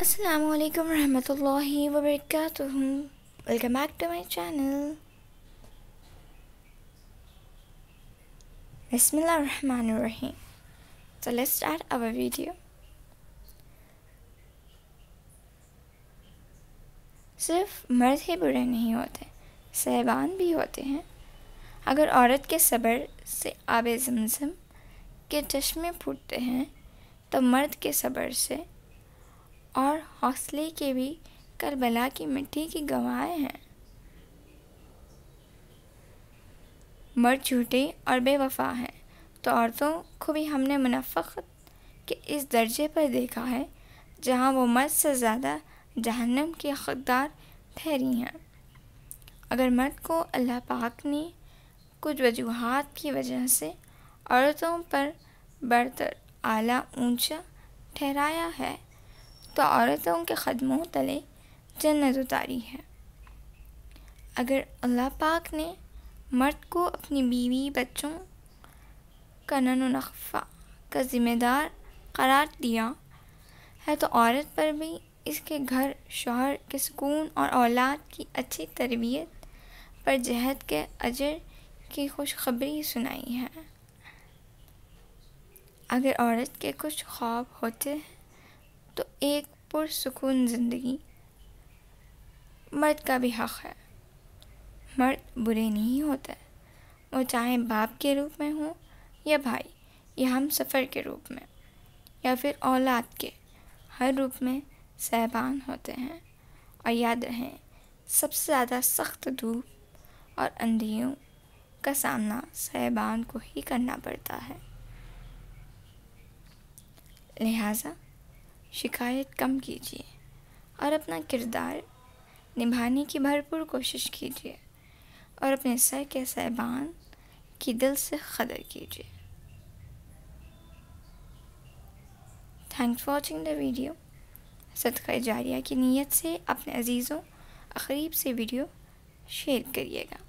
अस्सलाम वालेकुम वर्क welcome back to my channel बसमीम So let's start our सिर्फ मर्द ही बुरे नहीं होते सहबान भी होते हैं अगर औरत के सब्र से आब जमजम के चश्मे फूटते हैं तो मर्द के सब्र से और हौसले के भी करबला की मिट्टी की गवाह हैं मर्द झूठे और बेवफा हैं तो औरतों को भी हमने मुनफ के इस दर्जे पर देखा है जहाँ वो मर्द से ज़्यादा जहन्नम के हकदार ठहरी हैं अगर मर्द को अल्लाह पाक ने कुछ वजूहत की वजह से औरतों पर बढ़तर आला ऊंचा ठहराया है तो औरतों उनके ख़दमों तले जन्नत उतारी है अगर अल्लाह पाक ने मर्द को अपनी बीवी बच्चों का नन नखफ़ा का ज़िम्मेदार करार दिया है तो औरत पर भी इसके घर शोहर के सुकून और औलाद की अच्छी तरबियत पर जहद के अजर की खुशखबरी सुनाई है अगर औरत के कुछ ख्वाब होते हैं एक पुरसकून ज़िंदगी मर्द का भी हक़ है मर्द बुरे नहीं होते वो चाहे बाप के रूप में हो या भाई या हम सफ़र के रूप में या फिर औलाद के हर रूप में सहबान होते हैं और याद रहें सबसे ज़्यादा सख्त धूप और अंधियों का सामना सहबान को ही करना पड़ता है लिहाजा शिकायत कम कीजिए और अपना किरदार निभाने की भरपूर कोशिश कीजिए और अपने सर के साहबान की दिल से कदर कीजिए thanks for watching the video सदका जारिया की नीयत से अपने अजीज़ों अखरीब से वीडियो शेयर करिएगा